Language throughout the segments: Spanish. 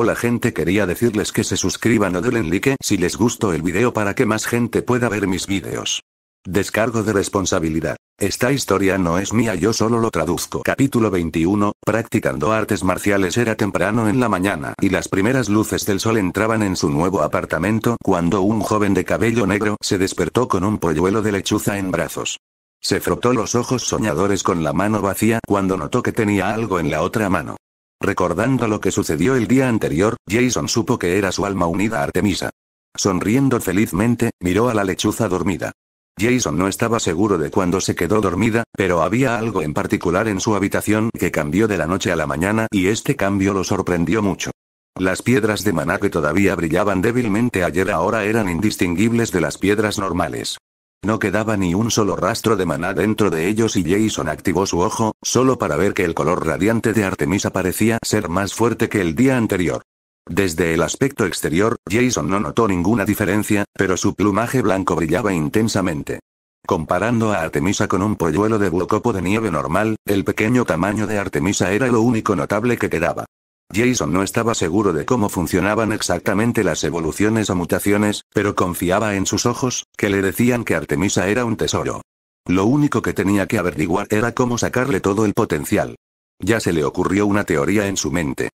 Hola gente quería decirles que se suscriban o den like si les gustó el video para que más gente pueda ver mis videos. Descargo de responsabilidad. Esta historia no es mía, yo solo lo traduzco. Capítulo 21. Practicando artes marciales era temprano en la mañana y las primeras luces del sol entraban en su nuevo apartamento cuando un joven de cabello negro se despertó con un polluelo de lechuza en brazos. Se frotó los ojos soñadores con la mano vacía cuando notó que tenía algo en la otra mano. Recordando lo que sucedió el día anterior, Jason supo que era su alma unida a Artemisa. Sonriendo felizmente, miró a la lechuza dormida. Jason no estaba seguro de cuándo se quedó dormida, pero había algo en particular en su habitación que cambió de la noche a la mañana y este cambio lo sorprendió mucho. Las piedras de maná que todavía brillaban débilmente ayer ahora eran indistinguibles de las piedras normales. No quedaba ni un solo rastro de maná dentro de ellos y Jason activó su ojo, solo para ver que el color radiante de Artemisa parecía ser más fuerte que el día anterior. Desde el aspecto exterior, Jason no notó ninguna diferencia, pero su plumaje blanco brillaba intensamente. Comparando a Artemisa con un polluelo de buocopo de nieve normal, el pequeño tamaño de Artemisa era lo único notable que quedaba. Jason no estaba seguro de cómo funcionaban exactamente las evoluciones o mutaciones, pero confiaba en sus ojos, que le decían que Artemisa era un tesoro. Lo único que tenía que averiguar era cómo sacarle todo el potencial. Ya se le ocurrió una teoría en su mente.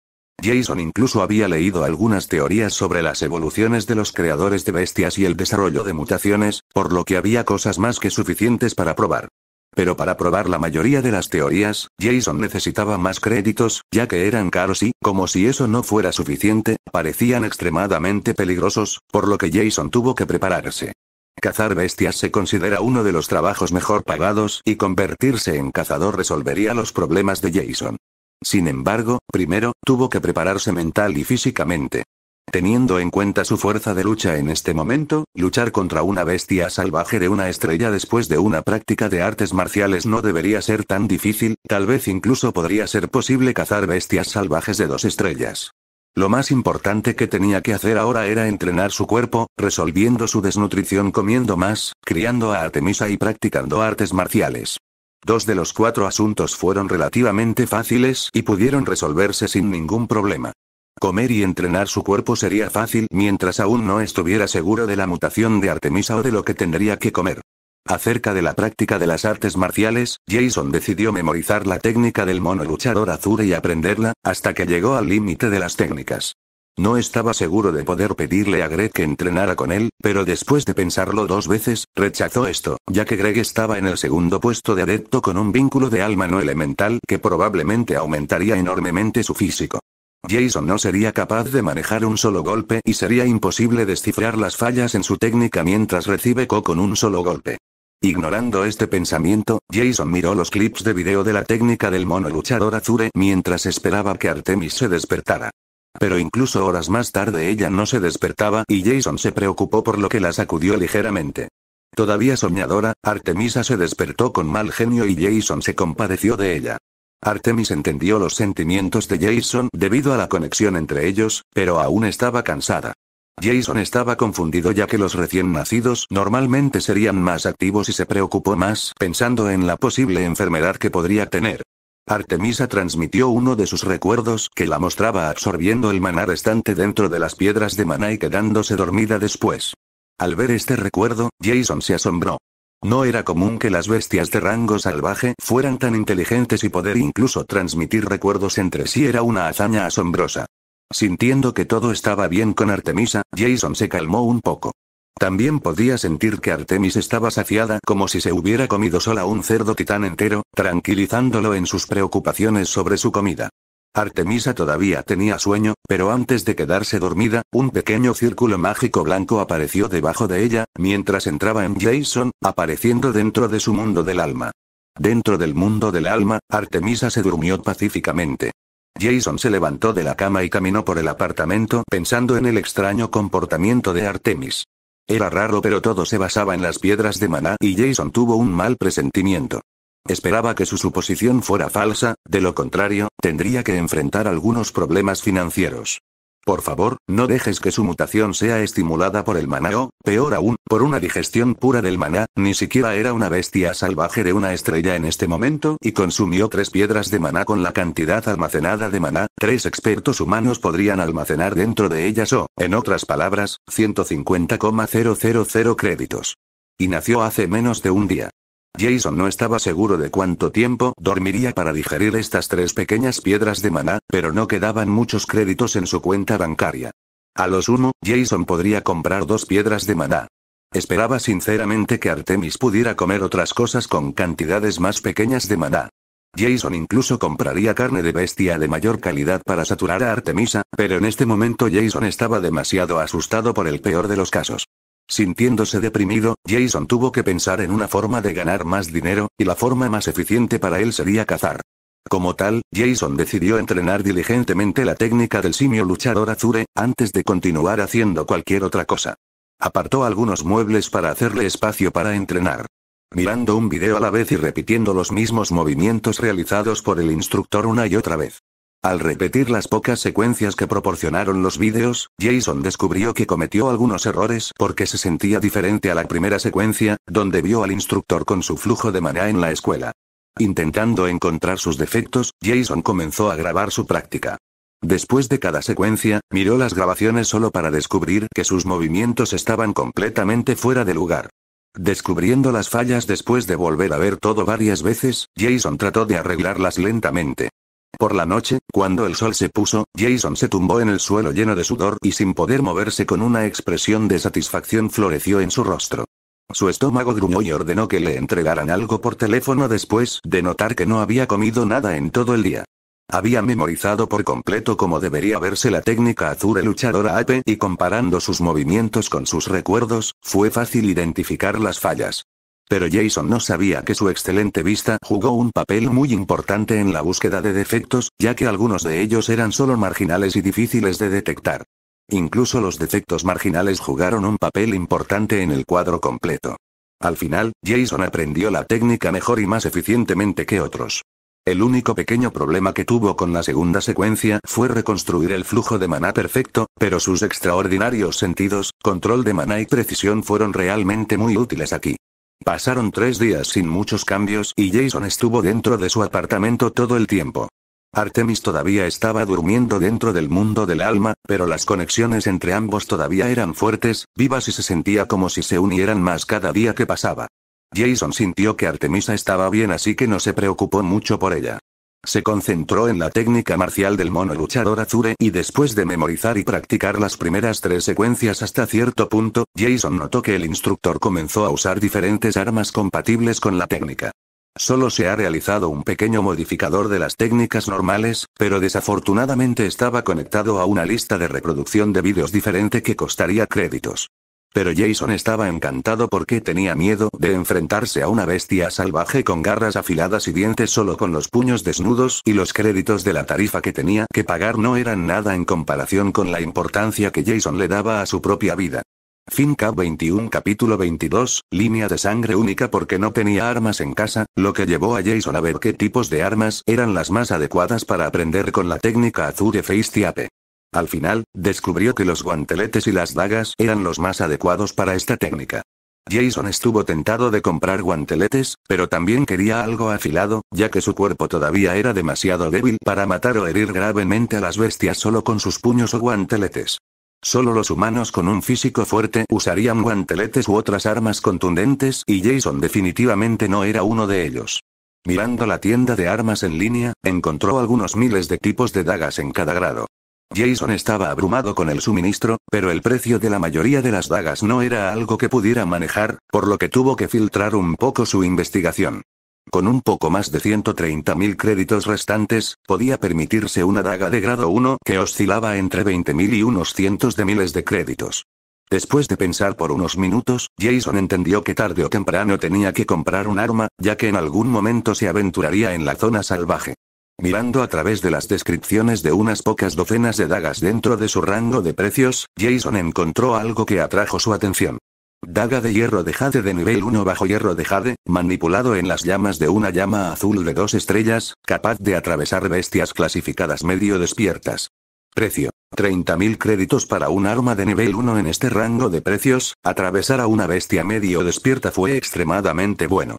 Jason incluso había leído algunas teorías sobre las evoluciones de los creadores de bestias y el desarrollo de mutaciones, por lo que había cosas más que suficientes para probar. Pero para probar la mayoría de las teorías, Jason necesitaba más créditos, ya que eran caros y, como si eso no fuera suficiente, parecían extremadamente peligrosos, por lo que Jason tuvo que prepararse. Cazar bestias se considera uno de los trabajos mejor pagados y convertirse en cazador resolvería los problemas de Jason. Sin embargo, primero, tuvo que prepararse mental y físicamente. Teniendo en cuenta su fuerza de lucha en este momento, luchar contra una bestia salvaje de una estrella después de una práctica de artes marciales no debería ser tan difícil, tal vez incluso podría ser posible cazar bestias salvajes de dos estrellas. Lo más importante que tenía que hacer ahora era entrenar su cuerpo, resolviendo su desnutrición comiendo más, criando a Artemisa y practicando artes marciales. Dos de los cuatro asuntos fueron relativamente fáciles y pudieron resolverse sin ningún problema. Comer y entrenar su cuerpo sería fácil mientras aún no estuviera seguro de la mutación de Artemisa o de lo que tendría que comer. Acerca de la práctica de las artes marciales, Jason decidió memorizar la técnica del mono luchador azul y aprenderla, hasta que llegó al límite de las técnicas. No estaba seguro de poder pedirle a Greg que entrenara con él, pero después de pensarlo dos veces, rechazó esto, ya que Greg estaba en el segundo puesto de adepto con un vínculo de alma no elemental que probablemente aumentaría enormemente su físico. Jason no sería capaz de manejar un solo golpe y sería imposible descifrar las fallas en su técnica mientras recibe Ko con un solo golpe. Ignorando este pensamiento, Jason miró los clips de video de la técnica del mono luchador Azure mientras esperaba que Artemis se despertara. Pero incluso horas más tarde ella no se despertaba y Jason se preocupó por lo que la sacudió ligeramente. Todavía soñadora, Artemisa se despertó con mal genio y Jason se compadeció de ella. Artemis entendió los sentimientos de Jason debido a la conexión entre ellos, pero aún estaba cansada. Jason estaba confundido ya que los recién nacidos normalmente serían más activos y se preocupó más pensando en la posible enfermedad que podría tener. Artemisa transmitió uno de sus recuerdos que la mostraba absorbiendo el maná restante dentro de las piedras de maná y quedándose dormida después. Al ver este recuerdo, Jason se asombró. No era común que las bestias de rango salvaje fueran tan inteligentes y poder incluso transmitir recuerdos entre sí era una hazaña asombrosa. Sintiendo que todo estaba bien con Artemisa, Jason se calmó un poco. También podía sentir que Artemis estaba saciada como si se hubiera comido sola un cerdo titán entero, tranquilizándolo en sus preocupaciones sobre su comida. Artemisa todavía tenía sueño, pero antes de quedarse dormida, un pequeño círculo mágico blanco apareció debajo de ella, mientras entraba en Jason, apareciendo dentro de su mundo del alma. Dentro del mundo del alma, Artemisa se durmió pacíficamente. Jason se levantó de la cama y caminó por el apartamento pensando en el extraño comportamiento de Artemis. Era raro pero todo se basaba en las piedras de maná y Jason tuvo un mal presentimiento. Esperaba que su suposición fuera falsa, de lo contrario, tendría que enfrentar algunos problemas financieros. Por favor, no dejes que su mutación sea estimulada por el maná o, peor aún, por una digestión pura del maná, ni siquiera era una bestia salvaje de una estrella en este momento y consumió tres piedras de maná con la cantidad almacenada de maná, tres expertos humanos podrían almacenar dentro de ellas o, en otras palabras, 150,000 créditos. Y nació hace menos de un día. Jason no estaba seguro de cuánto tiempo dormiría para digerir estas tres pequeñas piedras de maná, pero no quedaban muchos créditos en su cuenta bancaria. A lo sumo, Jason podría comprar dos piedras de maná. Esperaba sinceramente que Artemis pudiera comer otras cosas con cantidades más pequeñas de maná. Jason incluso compraría carne de bestia de mayor calidad para saturar a Artemisa, pero en este momento Jason estaba demasiado asustado por el peor de los casos. Sintiéndose deprimido, Jason tuvo que pensar en una forma de ganar más dinero, y la forma más eficiente para él sería cazar. Como tal, Jason decidió entrenar diligentemente la técnica del simio luchador Azure, antes de continuar haciendo cualquier otra cosa. Apartó algunos muebles para hacerle espacio para entrenar. Mirando un video a la vez y repitiendo los mismos movimientos realizados por el instructor una y otra vez. Al repetir las pocas secuencias que proporcionaron los vídeos, Jason descubrió que cometió algunos errores porque se sentía diferente a la primera secuencia, donde vio al instructor con su flujo de maná en la escuela. Intentando encontrar sus defectos, Jason comenzó a grabar su práctica. Después de cada secuencia, miró las grabaciones solo para descubrir que sus movimientos estaban completamente fuera de lugar. Descubriendo las fallas después de volver a ver todo varias veces, Jason trató de arreglarlas lentamente. Por la noche, cuando el sol se puso, Jason se tumbó en el suelo lleno de sudor y sin poder moverse con una expresión de satisfacción floreció en su rostro. Su estómago gruñó y ordenó que le entregaran algo por teléfono después de notar que no había comido nada en todo el día. Había memorizado por completo cómo debería verse la técnica Azure luchadora Ape y comparando sus movimientos con sus recuerdos, fue fácil identificar las fallas. Pero Jason no sabía que su excelente vista jugó un papel muy importante en la búsqueda de defectos, ya que algunos de ellos eran solo marginales y difíciles de detectar. Incluso los defectos marginales jugaron un papel importante en el cuadro completo. Al final, Jason aprendió la técnica mejor y más eficientemente que otros. El único pequeño problema que tuvo con la segunda secuencia fue reconstruir el flujo de maná perfecto, pero sus extraordinarios sentidos, control de maná y precisión fueron realmente muy útiles aquí. Pasaron tres días sin muchos cambios y Jason estuvo dentro de su apartamento todo el tiempo. Artemis todavía estaba durmiendo dentro del mundo del alma, pero las conexiones entre ambos todavía eran fuertes, vivas y se sentía como si se unieran más cada día que pasaba. Jason sintió que Artemisa estaba bien así que no se preocupó mucho por ella. Se concentró en la técnica marcial del mono luchador Azure y después de memorizar y practicar las primeras tres secuencias hasta cierto punto, Jason notó que el instructor comenzó a usar diferentes armas compatibles con la técnica. Solo se ha realizado un pequeño modificador de las técnicas normales, pero desafortunadamente estaba conectado a una lista de reproducción de vídeos diferente que costaría créditos. Pero Jason estaba encantado porque tenía miedo de enfrentarse a una bestia salvaje con garras afiladas y dientes solo con los puños desnudos y los créditos de la tarifa que tenía que pagar no eran nada en comparación con la importancia que Jason le daba a su propia vida. cap 21 capítulo 22, línea de sangre única porque no tenía armas en casa, lo que llevó a Jason a ver qué tipos de armas eran las más adecuadas para aprender con la técnica de Face Tiape. Al final, descubrió que los guanteletes y las dagas eran los más adecuados para esta técnica. Jason estuvo tentado de comprar guanteletes, pero también quería algo afilado, ya que su cuerpo todavía era demasiado débil para matar o herir gravemente a las bestias solo con sus puños o guanteletes. Solo los humanos con un físico fuerte usarían guanteletes u otras armas contundentes y Jason definitivamente no era uno de ellos. Mirando la tienda de armas en línea, encontró algunos miles de tipos de dagas en cada grado. Jason estaba abrumado con el suministro, pero el precio de la mayoría de las dagas no era algo que pudiera manejar, por lo que tuvo que filtrar un poco su investigación. Con un poco más de 130.000 créditos restantes, podía permitirse una daga de grado 1 que oscilaba entre 20.000 y unos cientos de miles de créditos. Después de pensar por unos minutos, Jason entendió que tarde o temprano tenía que comprar un arma, ya que en algún momento se aventuraría en la zona salvaje. Mirando a través de las descripciones de unas pocas docenas de dagas dentro de su rango de precios, Jason encontró algo que atrajo su atención. Daga de hierro de jade de nivel 1 bajo hierro de jade, manipulado en las llamas de una llama azul de dos estrellas, capaz de atravesar bestias clasificadas medio despiertas. Precio. 30.000 créditos para un arma de nivel 1 en este rango de precios, atravesar a una bestia medio despierta fue extremadamente bueno.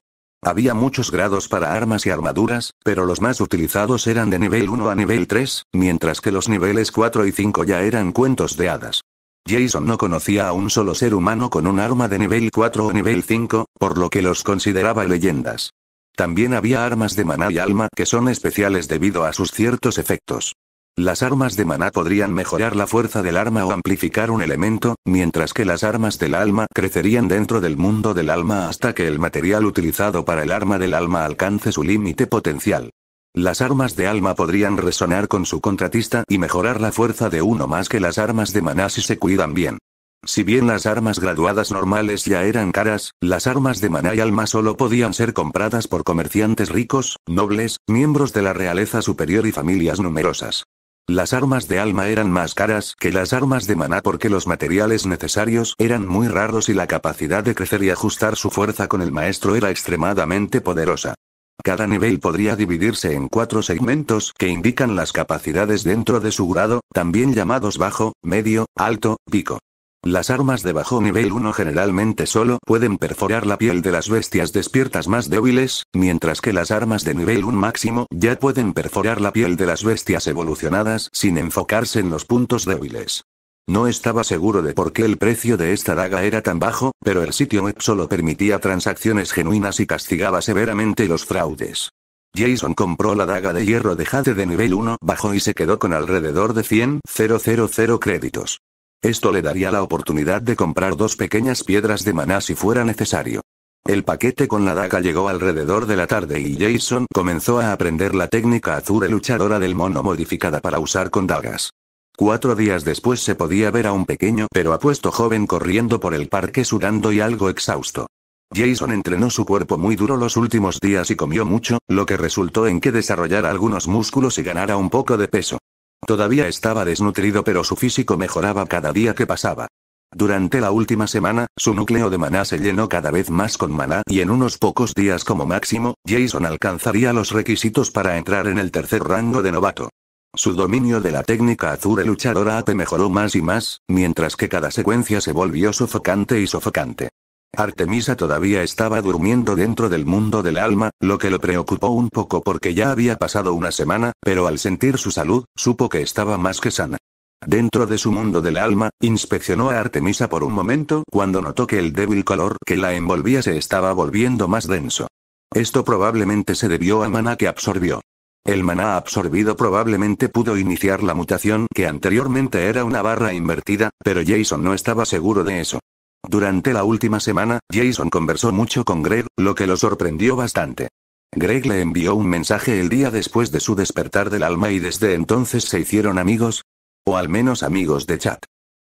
Había muchos grados para armas y armaduras, pero los más utilizados eran de nivel 1 a nivel 3, mientras que los niveles 4 y 5 ya eran cuentos de hadas. Jason no conocía a un solo ser humano con un arma de nivel 4 o nivel 5, por lo que los consideraba leyendas. También había armas de maná y alma que son especiales debido a sus ciertos efectos. Las armas de maná podrían mejorar la fuerza del arma o amplificar un elemento, mientras que las armas del alma crecerían dentro del mundo del alma hasta que el material utilizado para el arma del alma alcance su límite potencial. Las armas de alma podrían resonar con su contratista y mejorar la fuerza de uno más que las armas de maná si se cuidan bien. Si bien las armas graduadas normales ya eran caras, las armas de maná y alma solo podían ser compradas por comerciantes ricos, nobles, miembros de la realeza superior y familias numerosas. Las armas de alma eran más caras que las armas de maná porque los materiales necesarios eran muy raros y la capacidad de crecer y ajustar su fuerza con el maestro era extremadamente poderosa. Cada nivel podría dividirse en cuatro segmentos que indican las capacidades dentro de su grado, también llamados bajo, medio, alto, pico. Las armas de bajo nivel 1 generalmente solo pueden perforar la piel de las bestias despiertas más débiles, mientras que las armas de nivel 1 máximo ya pueden perforar la piel de las bestias evolucionadas sin enfocarse en los puntos débiles. No estaba seguro de por qué el precio de esta daga era tan bajo, pero el sitio web solo permitía transacciones genuinas y castigaba severamente los fraudes. Jason compró la daga de hierro de Jade de nivel 1 bajo y se quedó con alrededor de 100,000 créditos. Esto le daría la oportunidad de comprar dos pequeñas piedras de maná si fuera necesario. El paquete con la daga llegó alrededor de la tarde y Jason comenzó a aprender la técnica azure luchadora del mono modificada para usar con dagas. Cuatro días después se podía ver a un pequeño pero apuesto joven corriendo por el parque sudando y algo exhausto. Jason entrenó su cuerpo muy duro los últimos días y comió mucho, lo que resultó en que desarrollara algunos músculos y ganara un poco de peso. Todavía estaba desnutrido pero su físico mejoraba cada día que pasaba. Durante la última semana, su núcleo de maná se llenó cada vez más con maná y en unos pocos días como máximo, Jason alcanzaría los requisitos para entrar en el tercer rango de novato. Su dominio de la técnica azure luchadora AP mejoró más y más, mientras que cada secuencia se volvió sofocante y sofocante. Artemisa todavía estaba durmiendo dentro del mundo del alma, lo que lo preocupó un poco porque ya había pasado una semana, pero al sentir su salud, supo que estaba más que sana. Dentro de su mundo del alma, inspeccionó a Artemisa por un momento cuando notó que el débil color que la envolvía se estaba volviendo más denso. Esto probablemente se debió al maná que absorbió. El maná absorbido probablemente pudo iniciar la mutación que anteriormente era una barra invertida, pero Jason no estaba seguro de eso. Durante la última semana, Jason conversó mucho con Greg, lo que lo sorprendió bastante. Greg le envió un mensaje el día después de su despertar del alma y desde entonces se hicieron amigos, o al menos amigos de chat.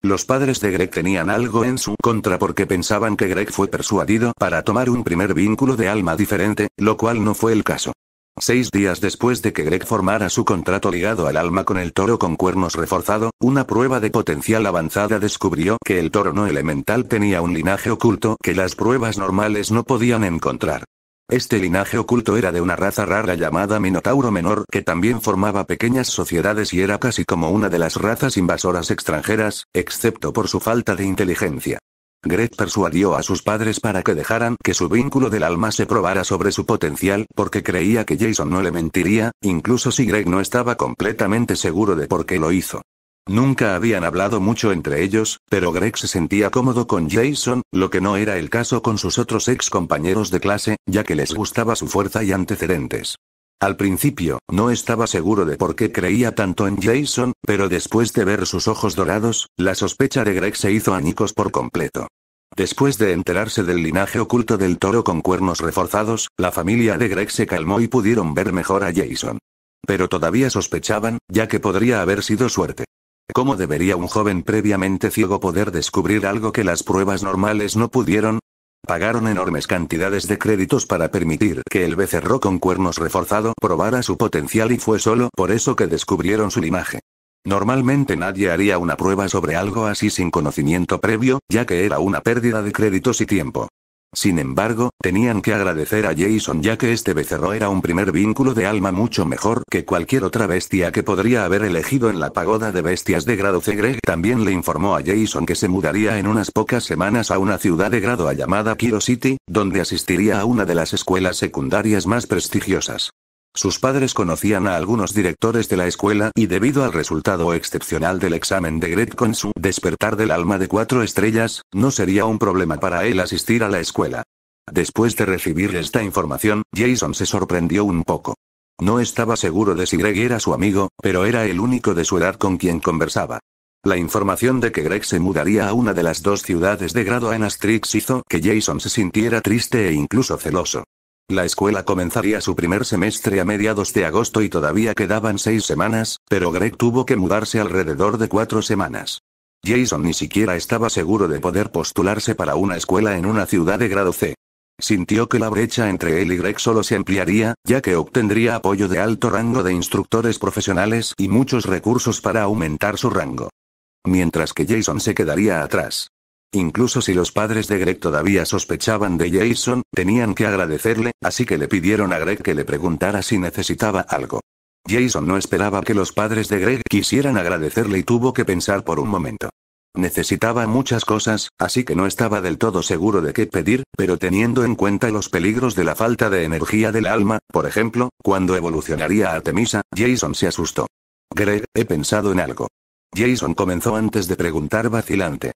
Los padres de Greg tenían algo en su contra porque pensaban que Greg fue persuadido para tomar un primer vínculo de alma diferente, lo cual no fue el caso. Seis días después de que Greg formara su contrato ligado al alma con el toro con cuernos reforzado, una prueba de potencial avanzada descubrió que el toro no elemental tenía un linaje oculto que las pruebas normales no podían encontrar. Este linaje oculto era de una raza rara llamada Minotauro Menor que también formaba pequeñas sociedades y era casi como una de las razas invasoras extranjeras, excepto por su falta de inteligencia. Greg persuadió a sus padres para que dejaran que su vínculo del alma se probara sobre su potencial, porque creía que Jason no le mentiría, incluso si Greg no estaba completamente seguro de por qué lo hizo. Nunca habían hablado mucho entre ellos, pero Greg se sentía cómodo con Jason, lo que no era el caso con sus otros ex compañeros de clase, ya que les gustaba su fuerza y antecedentes. Al principio, no estaba seguro de por qué creía tanto en Jason, pero después de ver sus ojos dorados, la sospecha de Greg se hizo añicos por completo. Después de enterarse del linaje oculto del toro con cuernos reforzados, la familia de Greg se calmó y pudieron ver mejor a Jason. Pero todavía sospechaban, ya que podría haber sido suerte. ¿Cómo debería un joven previamente ciego poder descubrir algo que las pruebas normales no pudieron? Pagaron enormes cantidades de créditos para permitir que el becerro con cuernos reforzado probara su potencial y fue solo por eso que descubrieron su linaje. Normalmente nadie haría una prueba sobre algo así sin conocimiento previo, ya que era una pérdida de créditos y tiempo. Sin embargo, tenían que agradecer a Jason ya que este becerro era un primer vínculo de alma mucho mejor que cualquier otra bestia que podría haber elegido en la pagoda de bestias de grado C. Greg también le informó a Jason que se mudaría en unas pocas semanas a una ciudad de grado A llamada Kiro City, donde asistiría a una de las escuelas secundarias más prestigiosas. Sus padres conocían a algunos directores de la escuela y debido al resultado excepcional del examen de Greg con su despertar del alma de cuatro estrellas, no sería un problema para él asistir a la escuela. Después de recibir esta información, Jason se sorprendió un poco. No estaba seguro de si Greg era su amigo, pero era el único de su edad con quien conversaba. La información de que Greg se mudaría a una de las dos ciudades de grado en Anastrix hizo que Jason se sintiera triste e incluso celoso. La escuela comenzaría su primer semestre a mediados de agosto y todavía quedaban seis semanas, pero Greg tuvo que mudarse alrededor de cuatro semanas. Jason ni siquiera estaba seguro de poder postularse para una escuela en una ciudad de grado C. Sintió que la brecha entre él y Greg solo se ampliaría, ya que obtendría apoyo de alto rango de instructores profesionales y muchos recursos para aumentar su rango. Mientras que Jason se quedaría atrás. Incluso si los padres de Greg todavía sospechaban de Jason, tenían que agradecerle, así que le pidieron a Greg que le preguntara si necesitaba algo. Jason no esperaba que los padres de Greg quisieran agradecerle y tuvo que pensar por un momento. Necesitaba muchas cosas, así que no estaba del todo seguro de qué pedir, pero teniendo en cuenta los peligros de la falta de energía del alma, por ejemplo, cuando evolucionaría a Temisa, Jason se asustó. Greg, he pensado en algo. Jason comenzó antes de preguntar vacilante.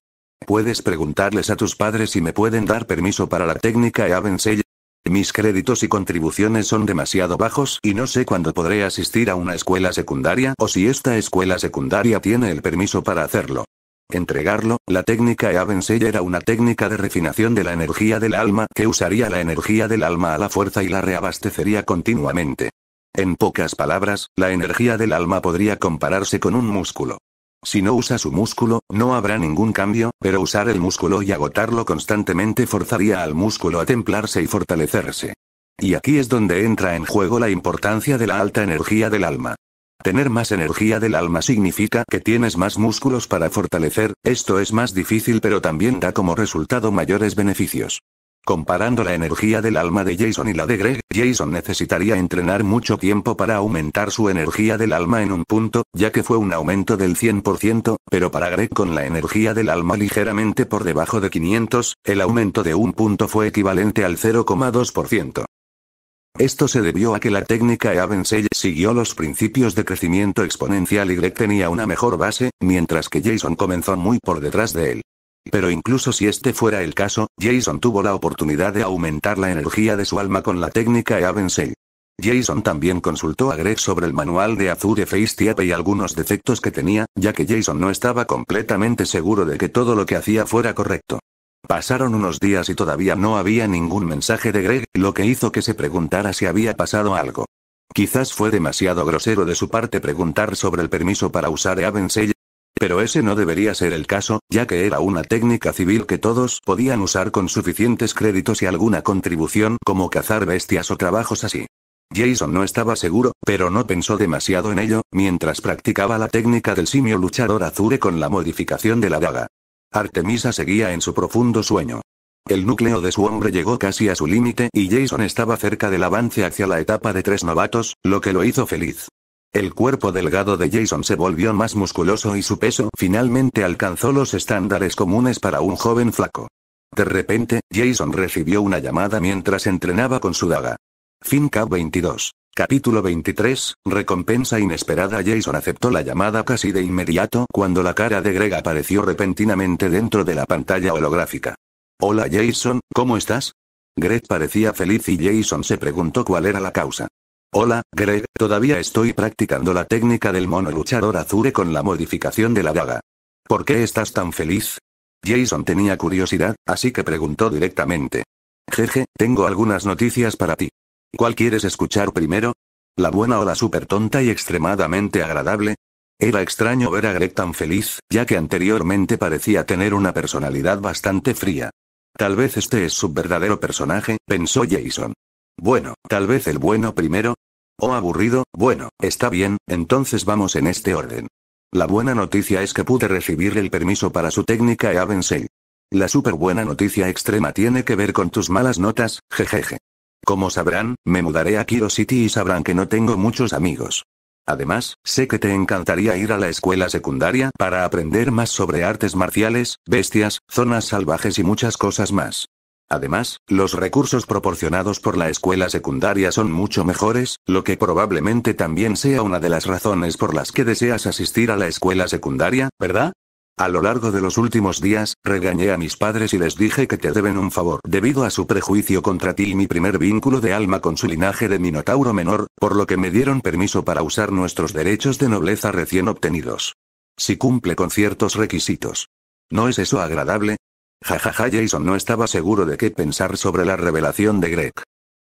Puedes preguntarles a tus padres si me pueden dar permiso para la técnica Eavensella. Mis créditos y contribuciones son demasiado bajos y no sé cuándo podré asistir a una escuela secundaria o si esta escuela secundaria tiene el permiso para hacerlo. Entregarlo, la técnica Eavensella era una técnica de refinación de la energía del alma que usaría la energía del alma a la fuerza y la reabastecería continuamente. En pocas palabras, la energía del alma podría compararse con un músculo. Si no usa su músculo, no habrá ningún cambio, pero usar el músculo y agotarlo constantemente forzaría al músculo a templarse y fortalecerse. Y aquí es donde entra en juego la importancia de la alta energía del alma. Tener más energía del alma significa que tienes más músculos para fortalecer, esto es más difícil pero también da como resultado mayores beneficios. Comparando la energía del alma de Jason y la de Greg, Jason necesitaría entrenar mucho tiempo para aumentar su energía del alma en un punto, ya que fue un aumento del 100%, pero para Greg con la energía del alma ligeramente por debajo de 500, el aumento de un punto fue equivalente al 0,2%. Esto se debió a que la técnica Evansell siguió los principios de crecimiento exponencial y Greg tenía una mejor base, mientras que Jason comenzó muy por detrás de él. Pero incluso si este fuera el caso, Jason tuvo la oportunidad de aumentar la energía de su alma con la técnica AVENCELL. Jason también consultó a Greg sobre el manual de Azure Face y algunos defectos que tenía, ya que Jason no estaba completamente seguro de que todo lo que hacía fuera correcto. Pasaron unos días y todavía no había ningún mensaje de Greg, lo que hizo que se preguntara si había pasado algo. Quizás fue demasiado grosero de su parte preguntar sobre el permiso para usar Eavensell, pero ese no debería ser el caso, ya que era una técnica civil que todos podían usar con suficientes créditos y alguna contribución como cazar bestias o trabajos así. Jason no estaba seguro, pero no pensó demasiado en ello, mientras practicaba la técnica del simio luchador azure con la modificación de la daga. Artemisa seguía en su profundo sueño. El núcleo de su hombre llegó casi a su límite y Jason estaba cerca del avance hacia la etapa de tres novatos, lo que lo hizo feliz. El cuerpo delgado de Jason se volvió más musculoso y su peso finalmente alcanzó los estándares comunes para un joven flaco. De repente, Jason recibió una llamada mientras entrenaba con su daga. fincap 22. Capítulo 23. Recompensa inesperada. Jason aceptó la llamada casi de inmediato cuando la cara de Greg apareció repentinamente dentro de la pantalla holográfica. Hola Jason, ¿cómo estás? Greg parecía feliz y Jason se preguntó cuál era la causa. Hola, Greg, todavía estoy practicando la técnica del mono luchador Azure con la modificación de la daga. ¿Por qué estás tan feliz? Jason tenía curiosidad, así que preguntó directamente. Jeje, tengo algunas noticias para ti. ¿Cuál quieres escuchar primero? ¿La buena o la súper tonta y extremadamente agradable? Era extraño ver a Greg tan feliz, ya que anteriormente parecía tener una personalidad bastante fría. Tal vez este es su verdadero personaje, pensó Jason. Bueno, tal vez el bueno primero, Oh, aburrido, bueno, está bien, entonces vamos en este orden. La buena noticia es que pude recibir el permiso para su técnica Eavensell. La super buena noticia extrema tiene que ver con tus malas notas, jejeje. Como sabrán, me mudaré a Kiro City y sabrán que no tengo muchos amigos. Además, sé que te encantaría ir a la escuela secundaria para aprender más sobre artes marciales, bestias, zonas salvajes y muchas cosas más. Además, los recursos proporcionados por la escuela secundaria son mucho mejores, lo que probablemente también sea una de las razones por las que deseas asistir a la escuela secundaria, ¿verdad? A lo largo de los últimos días, regañé a mis padres y les dije que te deben un favor debido a su prejuicio contra ti y mi primer vínculo de alma con su linaje de Minotauro menor, por lo que me dieron permiso para usar nuestros derechos de nobleza recién obtenidos. Si cumple con ciertos requisitos. ¿No es eso agradable? Jajaja Jason no estaba seguro de qué pensar sobre la revelación de Greg.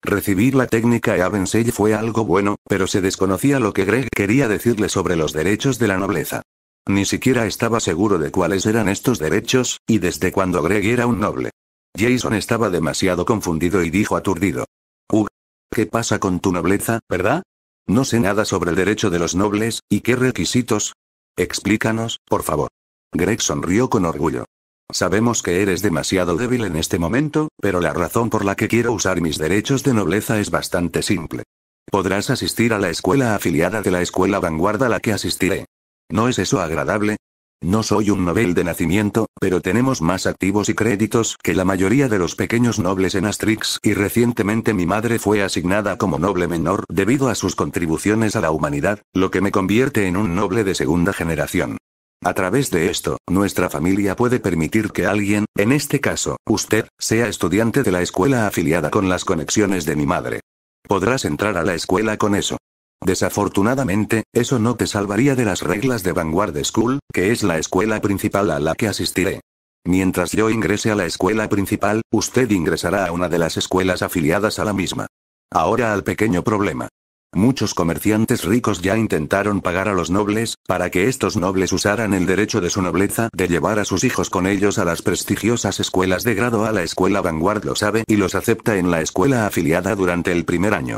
Recibir la técnica Avensage fue algo bueno, pero se desconocía lo que Greg quería decirle sobre los derechos de la nobleza. Ni siquiera estaba seguro de cuáles eran estos derechos, y desde cuando Greg era un noble. Jason estaba demasiado confundido y dijo aturdido. Ugh. ¿Qué pasa con tu nobleza, verdad? No sé nada sobre el derecho de los nobles, y qué requisitos. Explícanos, por favor. Greg sonrió con orgullo. Sabemos que eres demasiado débil en este momento, pero la razón por la que quiero usar mis derechos de nobleza es bastante simple. Podrás asistir a la escuela afiliada de la escuela vanguarda a la que asistiré. ¿No es eso agradable? No soy un noble de nacimiento, pero tenemos más activos y créditos que la mayoría de los pequeños nobles en Astrix y recientemente mi madre fue asignada como noble menor debido a sus contribuciones a la humanidad, lo que me convierte en un noble de segunda generación. A través de esto, nuestra familia puede permitir que alguien, en este caso, usted, sea estudiante de la escuela afiliada con las conexiones de mi madre. Podrás entrar a la escuela con eso. Desafortunadamente, eso no te salvaría de las reglas de Vanguard School, que es la escuela principal a la que asistiré. Mientras yo ingrese a la escuela principal, usted ingresará a una de las escuelas afiliadas a la misma. Ahora al pequeño problema. Muchos comerciantes ricos ya intentaron pagar a los nobles, para que estos nobles usaran el derecho de su nobleza de llevar a sus hijos con ellos a las prestigiosas escuelas de grado A. La escuela Vanguard lo sabe y los acepta en la escuela afiliada durante el primer año.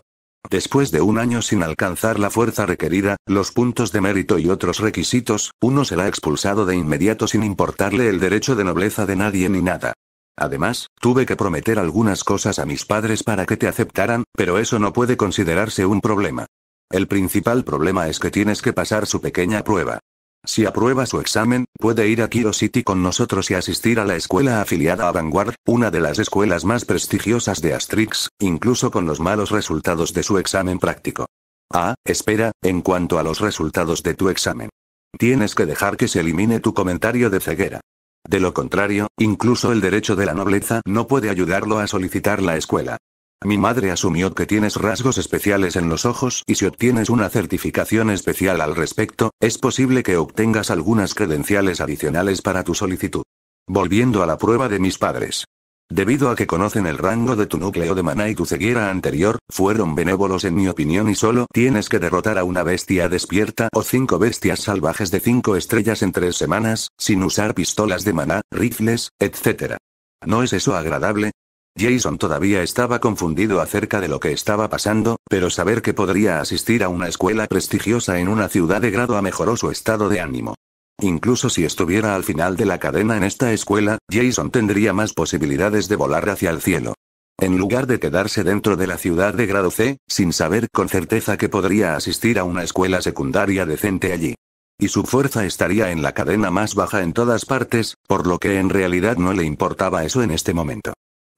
Después de un año sin alcanzar la fuerza requerida, los puntos de mérito y otros requisitos, uno será expulsado de inmediato sin importarle el derecho de nobleza de nadie ni nada. Además, tuve que prometer algunas cosas a mis padres para que te aceptaran, pero eso no puede considerarse un problema. El principal problema es que tienes que pasar su pequeña prueba. Si aprueba su examen, puede ir a Kiro City con nosotros y asistir a la escuela afiliada a Vanguard, una de las escuelas más prestigiosas de Astrix, incluso con los malos resultados de su examen práctico. Ah, espera, en cuanto a los resultados de tu examen. Tienes que dejar que se elimine tu comentario de ceguera. De lo contrario, incluso el derecho de la nobleza no puede ayudarlo a solicitar la escuela. Mi madre asumió que tienes rasgos especiales en los ojos y si obtienes una certificación especial al respecto, es posible que obtengas algunas credenciales adicionales para tu solicitud. Volviendo a la prueba de mis padres. Debido a que conocen el rango de tu núcleo de maná y tu ceguera anterior, fueron benévolos en mi opinión y solo tienes que derrotar a una bestia despierta o cinco bestias salvajes de cinco estrellas en tres semanas, sin usar pistolas de maná, rifles, etc. ¿No es eso agradable? Jason todavía estaba confundido acerca de lo que estaba pasando, pero saber que podría asistir a una escuela prestigiosa en una ciudad de grado A mejoró su estado de ánimo. Incluso si estuviera al final de la cadena en esta escuela, Jason tendría más posibilidades de volar hacia el cielo. En lugar de quedarse dentro de la ciudad de grado C, sin saber con certeza que podría asistir a una escuela secundaria decente allí. Y su fuerza estaría en la cadena más baja en todas partes, por lo que en realidad no le importaba eso en este momento.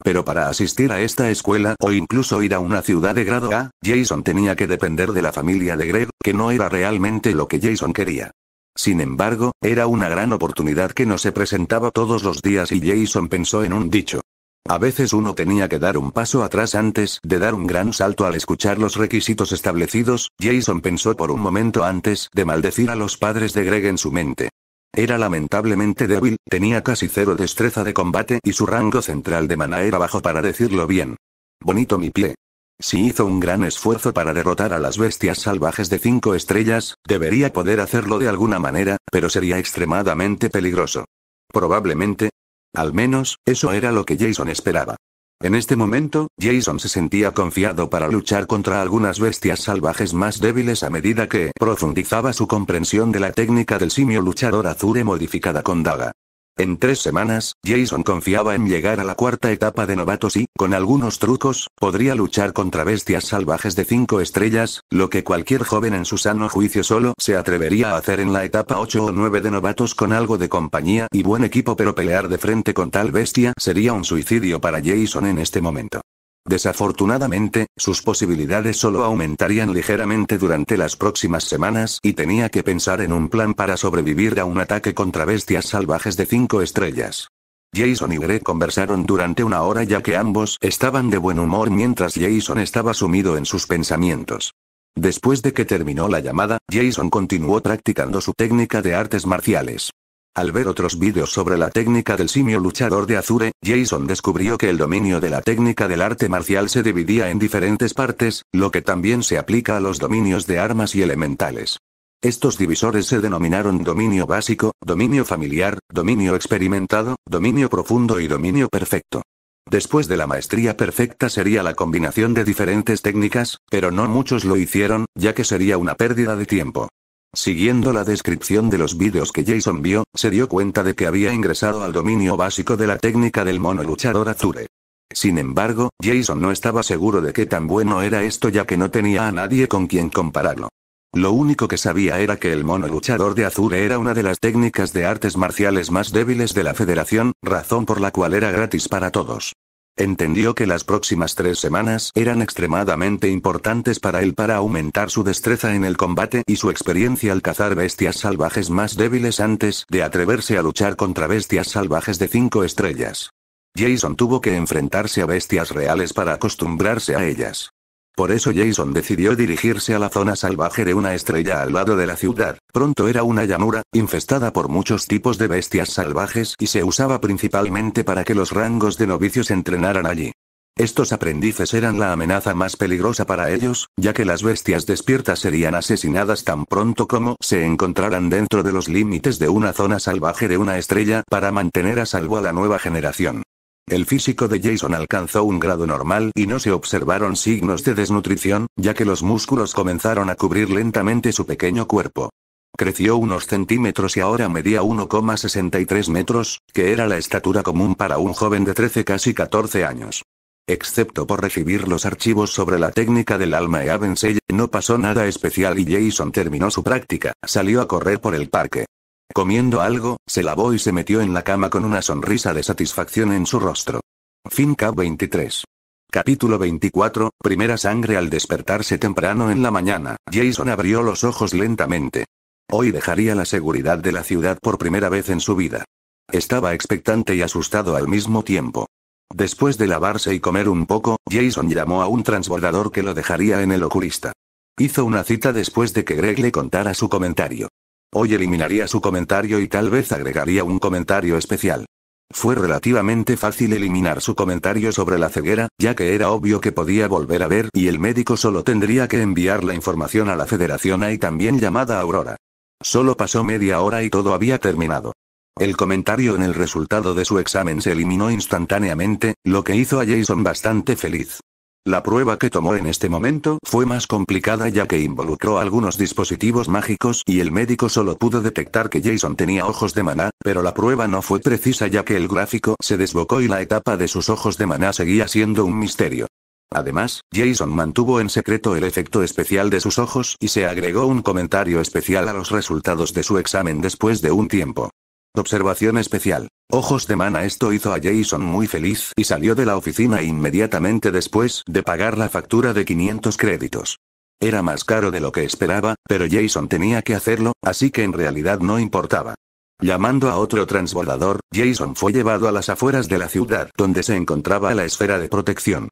Pero para asistir a esta escuela o incluso ir a una ciudad de grado A, Jason tenía que depender de la familia de Greg, que no era realmente lo que Jason quería. Sin embargo, era una gran oportunidad que no se presentaba todos los días y Jason pensó en un dicho. A veces uno tenía que dar un paso atrás antes de dar un gran salto al escuchar los requisitos establecidos, Jason pensó por un momento antes de maldecir a los padres de Greg en su mente. Era lamentablemente débil, tenía casi cero destreza de combate y su rango central de mana era bajo para decirlo bien. Bonito mi pie. Si hizo un gran esfuerzo para derrotar a las bestias salvajes de cinco estrellas, debería poder hacerlo de alguna manera, pero sería extremadamente peligroso. Probablemente. Al menos, eso era lo que Jason esperaba. En este momento, Jason se sentía confiado para luchar contra algunas bestias salvajes más débiles a medida que profundizaba su comprensión de la técnica del simio luchador azure modificada con daga. En tres semanas, Jason confiaba en llegar a la cuarta etapa de novatos y, con algunos trucos, podría luchar contra bestias salvajes de cinco estrellas, lo que cualquier joven en su sano juicio solo se atrevería a hacer en la etapa 8 o 9 de novatos con algo de compañía y buen equipo pero pelear de frente con tal bestia sería un suicidio para Jason en este momento. Desafortunadamente, sus posibilidades solo aumentarían ligeramente durante las próximas semanas y tenía que pensar en un plan para sobrevivir a un ataque contra bestias salvajes de cinco estrellas. Jason y Greg conversaron durante una hora ya que ambos estaban de buen humor mientras Jason estaba sumido en sus pensamientos. Después de que terminó la llamada, Jason continuó practicando su técnica de artes marciales. Al ver otros vídeos sobre la técnica del simio luchador de Azure, Jason descubrió que el dominio de la técnica del arte marcial se dividía en diferentes partes, lo que también se aplica a los dominios de armas y elementales. Estos divisores se denominaron dominio básico, dominio familiar, dominio experimentado, dominio profundo y dominio perfecto. Después de la maestría perfecta sería la combinación de diferentes técnicas, pero no muchos lo hicieron, ya que sería una pérdida de tiempo. Siguiendo la descripción de los vídeos que Jason vio, se dio cuenta de que había ingresado al dominio básico de la técnica del mono luchador Azure. Sin embargo, Jason no estaba seguro de qué tan bueno era esto ya que no tenía a nadie con quien compararlo. Lo único que sabía era que el mono luchador de Azure era una de las técnicas de artes marciales más débiles de la federación, razón por la cual era gratis para todos. Entendió que las próximas tres semanas eran extremadamente importantes para él para aumentar su destreza en el combate y su experiencia al cazar bestias salvajes más débiles antes de atreverse a luchar contra bestias salvajes de cinco estrellas. Jason tuvo que enfrentarse a bestias reales para acostumbrarse a ellas. Por eso Jason decidió dirigirse a la zona salvaje de una estrella al lado de la ciudad. Pronto era una llanura, infestada por muchos tipos de bestias salvajes y se usaba principalmente para que los rangos de novicios entrenaran allí. Estos aprendices eran la amenaza más peligrosa para ellos, ya que las bestias despiertas serían asesinadas tan pronto como se encontraran dentro de los límites de una zona salvaje de una estrella para mantener a salvo a la nueva generación. El físico de Jason alcanzó un grado normal y no se observaron signos de desnutrición, ya que los músculos comenzaron a cubrir lentamente su pequeño cuerpo. Creció unos centímetros y ahora medía 1,63 metros, que era la estatura común para un joven de 13 casi 14 años. Excepto por recibir los archivos sobre la técnica del alma y Avensey, no pasó nada especial y Jason terminó su práctica, salió a correr por el parque. Comiendo algo, se lavó y se metió en la cama con una sonrisa de satisfacción en su rostro. Finca 23. Capítulo 24, Primera Sangre Al despertarse temprano en la mañana, Jason abrió los ojos lentamente. Hoy dejaría la seguridad de la ciudad por primera vez en su vida. Estaba expectante y asustado al mismo tiempo. Después de lavarse y comer un poco, Jason llamó a un transbordador que lo dejaría en el oculista. Hizo una cita después de que Greg le contara su comentario. Hoy eliminaría su comentario y tal vez agregaría un comentario especial. Fue relativamente fácil eliminar su comentario sobre la ceguera, ya que era obvio que podía volver a ver y el médico solo tendría que enviar la información a la Federación A y también llamada Aurora. Solo pasó media hora y todo había terminado. El comentario en el resultado de su examen se eliminó instantáneamente, lo que hizo a Jason bastante feliz. La prueba que tomó en este momento fue más complicada ya que involucró algunos dispositivos mágicos y el médico solo pudo detectar que Jason tenía ojos de maná, pero la prueba no fue precisa ya que el gráfico se desbocó y la etapa de sus ojos de maná seguía siendo un misterio. Además, Jason mantuvo en secreto el efecto especial de sus ojos y se agregó un comentario especial a los resultados de su examen después de un tiempo. Observación especial. Ojos de mana esto hizo a Jason muy feliz y salió de la oficina inmediatamente después de pagar la factura de 500 créditos. Era más caro de lo que esperaba, pero Jason tenía que hacerlo, así que en realidad no importaba. Llamando a otro transbordador, Jason fue llevado a las afueras de la ciudad donde se encontraba la esfera de protección.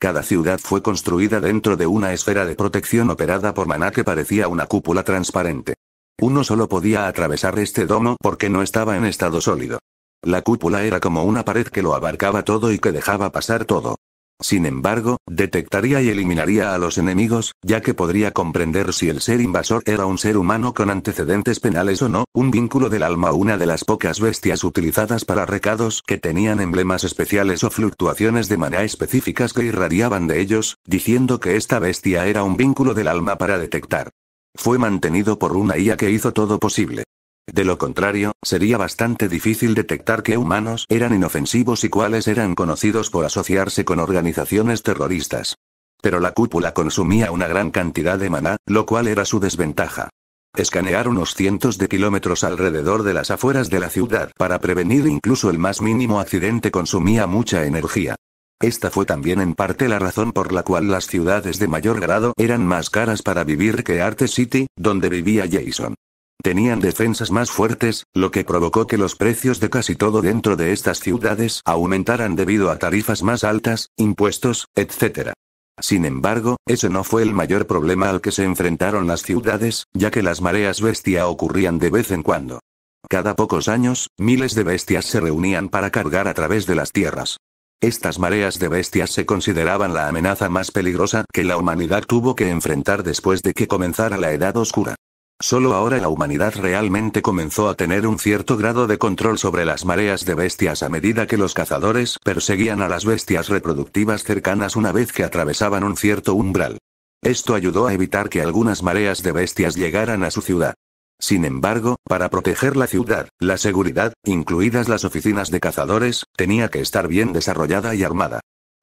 Cada ciudad fue construida dentro de una esfera de protección operada por mana que parecía una cúpula transparente. Uno solo podía atravesar este domo porque no estaba en estado sólido. La cúpula era como una pared que lo abarcaba todo y que dejaba pasar todo. Sin embargo, detectaría y eliminaría a los enemigos, ya que podría comprender si el ser invasor era un ser humano con antecedentes penales o no, un vínculo del alma una de las pocas bestias utilizadas para recados que tenían emblemas especiales o fluctuaciones de manera específicas que irradiaban de ellos, diciendo que esta bestia era un vínculo del alma para detectar. Fue mantenido por una IA que hizo todo posible. De lo contrario, sería bastante difícil detectar qué humanos eran inofensivos y cuáles eran conocidos por asociarse con organizaciones terroristas. Pero la cúpula consumía una gran cantidad de maná, lo cual era su desventaja. Escanear unos cientos de kilómetros alrededor de las afueras de la ciudad para prevenir incluso el más mínimo accidente consumía mucha energía. Esta fue también en parte la razón por la cual las ciudades de mayor grado eran más caras para vivir que Arte City, donde vivía Jason. Tenían defensas más fuertes, lo que provocó que los precios de casi todo dentro de estas ciudades aumentaran debido a tarifas más altas, impuestos, etc. Sin embargo, ese no fue el mayor problema al que se enfrentaron las ciudades, ya que las mareas bestia ocurrían de vez en cuando. Cada pocos años, miles de bestias se reunían para cargar a través de las tierras. Estas mareas de bestias se consideraban la amenaza más peligrosa que la humanidad tuvo que enfrentar después de que comenzara la Edad Oscura. Solo ahora la humanidad realmente comenzó a tener un cierto grado de control sobre las mareas de bestias a medida que los cazadores perseguían a las bestias reproductivas cercanas una vez que atravesaban un cierto umbral. Esto ayudó a evitar que algunas mareas de bestias llegaran a su ciudad. Sin embargo, para proteger la ciudad, la seguridad, incluidas las oficinas de cazadores, tenía que estar bien desarrollada y armada.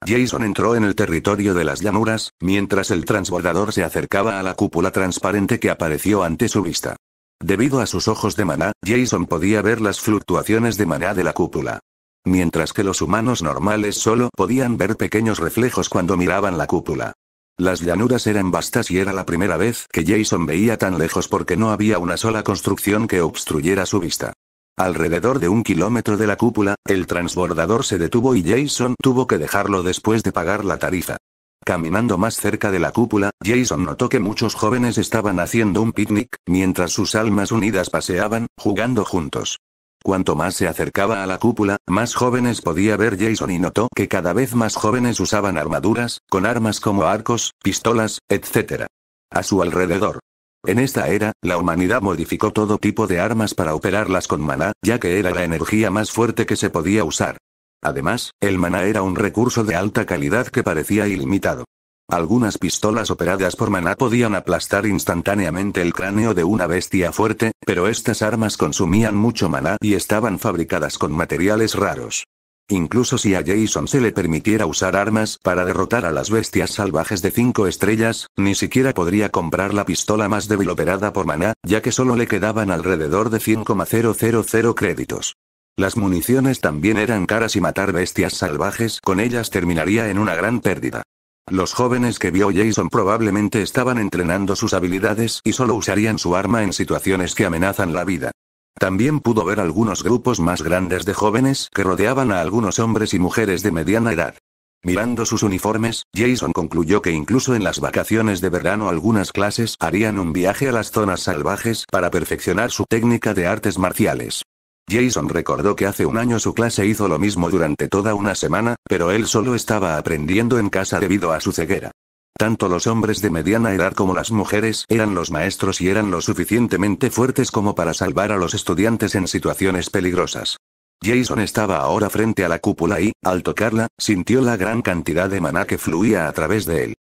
Jason entró en el territorio de las llanuras, mientras el transbordador se acercaba a la cúpula transparente que apareció ante su vista. Debido a sus ojos de maná, Jason podía ver las fluctuaciones de maná de la cúpula. Mientras que los humanos normales solo podían ver pequeños reflejos cuando miraban la cúpula. Las llanuras eran vastas y era la primera vez que Jason veía tan lejos porque no había una sola construcción que obstruyera su vista. Alrededor de un kilómetro de la cúpula, el transbordador se detuvo y Jason tuvo que dejarlo después de pagar la tarifa. Caminando más cerca de la cúpula, Jason notó que muchos jóvenes estaban haciendo un picnic, mientras sus almas unidas paseaban, jugando juntos. Cuanto más se acercaba a la cúpula, más jóvenes podía ver Jason y notó que cada vez más jóvenes usaban armaduras, con armas como arcos, pistolas, etc. A su alrededor. En esta era, la humanidad modificó todo tipo de armas para operarlas con maná, ya que era la energía más fuerte que se podía usar. Además, el maná era un recurso de alta calidad que parecía ilimitado. Algunas pistolas operadas por maná podían aplastar instantáneamente el cráneo de una bestia fuerte, pero estas armas consumían mucho maná y estaban fabricadas con materiales raros. Incluso si a Jason se le permitiera usar armas para derrotar a las bestias salvajes de 5 estrellas, ni siquiera podría comprar la pistola más débil operada por maná, ya que solo le quedaban alrededor de 100,000 créditos. Las municiones también eran caras y matar bestias salvajes con ellas terminaría en una gran pérdida. Los jóvenes que vio Jason probablemente estaban entrenando sus habilidades y solo usarían su arma en situaciones que amenazan la vida. También pudo ver algunos grupos más grandes de jóvenes que rodeaban a algunos hombres y mujeres de mediana edad. Mirando sus uniformes, Jason concluyó que incluso en las vacaciones de verano algunas clases harían un viaje a las zonas salvajes para perfeccionar su técnica de artes marciales. Jason recordó que hace un año su clase hizo lo mismo durante toda una semana, pero él solo estaba aprendiendo en casa debido a su ceguera. Tanto los hombres de mediana edad como las mujeres eran los maestros y eran lo suficientemente fuertes como para salvar a los estudiantes en situaciones peligrosas. Jason estaba ahora frente a la cúpula y, al tocarla, sintió la gran cantidad de maná que fluía a través de él.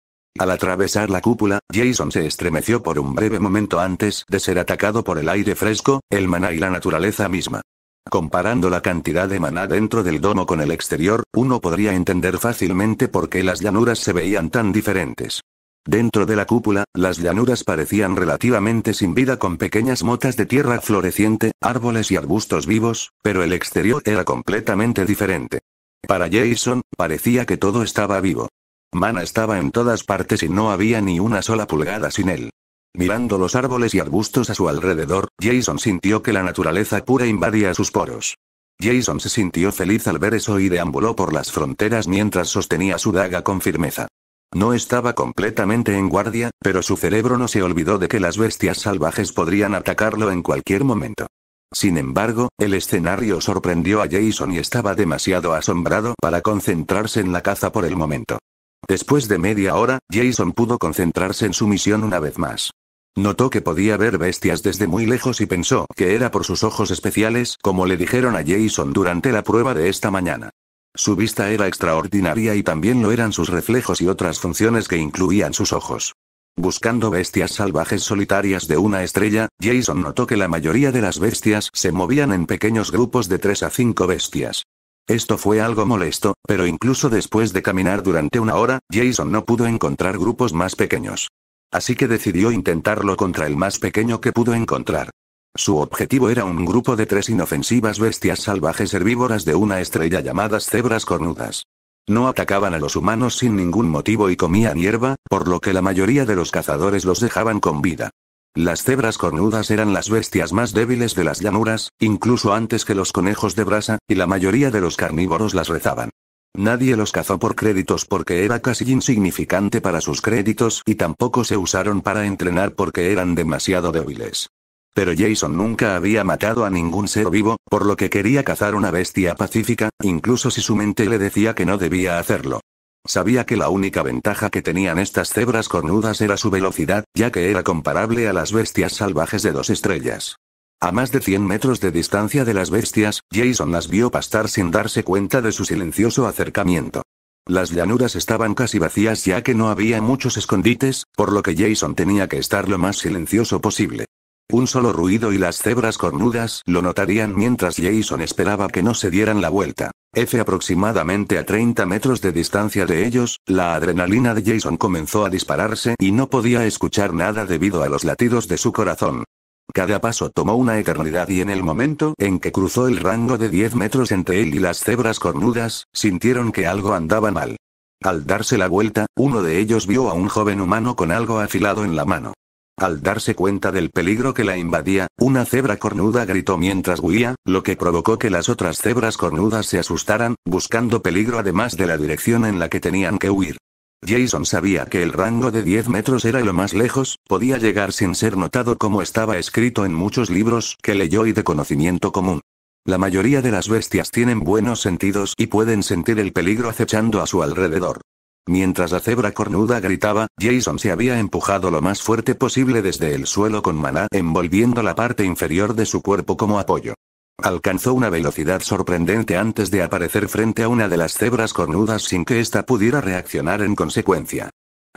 Al atravesar la cúpula, Jason se estremeció por un breve momento antes de ser atacado por el aire fresco, el maná y la naturaleza misma. Comparando la cantidad de maná dentro del domo con el exterior, uno podría entender fácilmente por qué las llanuras se veían tan diferentes. Dentro de la cúpula, las llanuras parecían relativamente sin vida con pequeñas motas de tierra floreciente, árboles y arbustos vivos, pero el exterior era completamente diferente. Para Jason, parecía que todo estaba vivo. Mana estaba en todas partes y no había ni una sola pulgada sin él. Mirando los árboles y arbustos a su alrededor, Jason sintió que la naturaleza pura invadía sus poros. Jason se sintió feliz al ver eso y deambuló por las fronteras mientras sostenía su daga con firmeza. No estaba completamente en guardia, pero su cerebro no se olvidó de que las bestias salvajes podrían atacarlo en cualquier momento. Sin embargo, el escenario sorprendió a Jason y estaba demasiado asombrado para concentrarse en la caza por el momento. Después de media hora, Jason pudo concentrarse en su misión una vez más. Notó que podía ver bestias desde muy lejos y pensó que era por sus ojos especiales, como le dijeron a Jason durante la prueba de esta mañana. Su vista era extraordinaria y también lo eran sus reflejos y otras funciones que incluían sus ojos. Buscando bestias salvajes solitarias de una estrella, Jason notó que la mayoría de las bestias se movían en pequeños grupos de 3 a 5 bestias. Esto fue algo molesto, pero incluso después de caminar durante una hora, Jason no pudo encontrar grupos más pequeños. Así que decidió intentarlo contra el más pequeño que pudo encontrar. Su objetivo era un grupo de tres inofensivas bestias salvajes herbívoras de una estrella llamadas cebras cornudas. No atacaban a los humanos sin ningún motivo y comían hierba, por lo que la mayoría de los cazadores los dejaban con vida. Las cebras cornudas eran las bestias más débiles de las llanuras, incluso antes que los conejos de brasa, y la mayoría de los carnívoros las rezaban. Nadie los cazó por créditos porque era casi insignificante para sus créditos y tampoco se usaron para entrenar porque eran demasiado débiles. Pero Jason nunca había matado a ningún ser vivo, por lo que quería cazar una bestia pacífica, incluso si su mente le decía que no debía hacerlo. Sabía que la única ventaja que tenían estas cebras cornudas era su velocidad, ya que era comparable a las bestias salvajes de dos estrellas. A más de 100 metros de distancia de las bestias, Jason las vio pastar sin darse cuenta de su silencioso acercamiento. Las llanuras estaban casi vacías ya que no había muchos escondites, por lo que Jason tenía que estar lo más silencioso posible. Un solo ruido y las cebras cornudas lo notarían mientras Jason esperaba que no se dieran la vuelta. F aproximadamente a 30 metros de distancia de ellos, la adrenalina de Jason comenzó a dispararse y no podía escuchar nada debido a los latidos de su corazón. Cada paso tomó una eternidad y en el momento en que cruzó el rango de 10 metros entre él y las cebras cornudas, sintieron que algo andaba mal. Al darse la vuelta, uno de ellos vio a un joven humano con algo afilado en la mano. Al darse cuenta del peligro que la invadía, una cebra cornuda gritó mientras huía, lo que provocó que las otras cebras cornudas se asustaran, buscando peligro además de la dirección en la que tenían que huir. Jason sabía que el rango de 10 metros era lo más lejos, podía llegar sin ser notado como estaba escrito en muchos libros que leyó y de conocimiento común. La mayoría de las bestias tienen buenos sentidos y pueden sentir el peligro acechando a su alrededor. Mientras la cebra cornuda gritaba, Jason se había empujado lo más fuerte posible desde el suelo con maná envolviendo la parte inferior de su cuerpo como apoyo. Alcanzó una velocidad sorprendente antes de aparecer frente a una de las cebras cornudas sin que ésta pudiera reaccionar en consecuencia.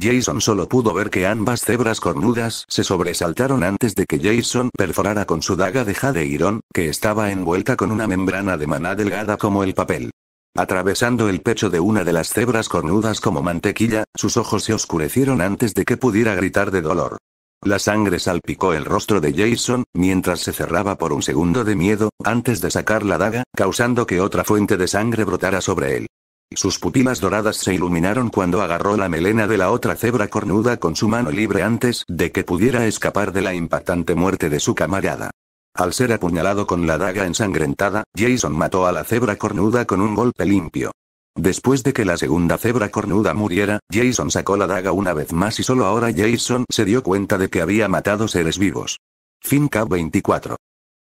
Jason solo pudo ver que ambas cebras cornudas se sobresaltaron antes de que Jason perforara con su daga de jade irón, que estaba envuelta con una membrana de maná delgada como el papel. Atravesando el pecho de una de las cebras cornudas como mantequilla, sus ojos se oscurecieron antes de que pudiera gritar de dolor. La sangre salpicó el rostro de Jason, mientras se cerraba por un segundo de miedo, antes de sacar la daga, causando que otra fuente de sangre brotara sobre él. Sus pupilas doradas se iluminaron cuando agarró la melena de la otra cebra cornuda con su mano libre antes de que pudiera escapar de la impactante muerte de su camarada. Al ser apuñalado con la daga ensangrentada, Jason mató a la cebra cornuda con un golpe limpio. Después de que la segunda cebra cornuda muriera, Jason sacó la daga una vez más y solo ahora Jason se dio cuenta de que había matado seres vivos. Finca 24.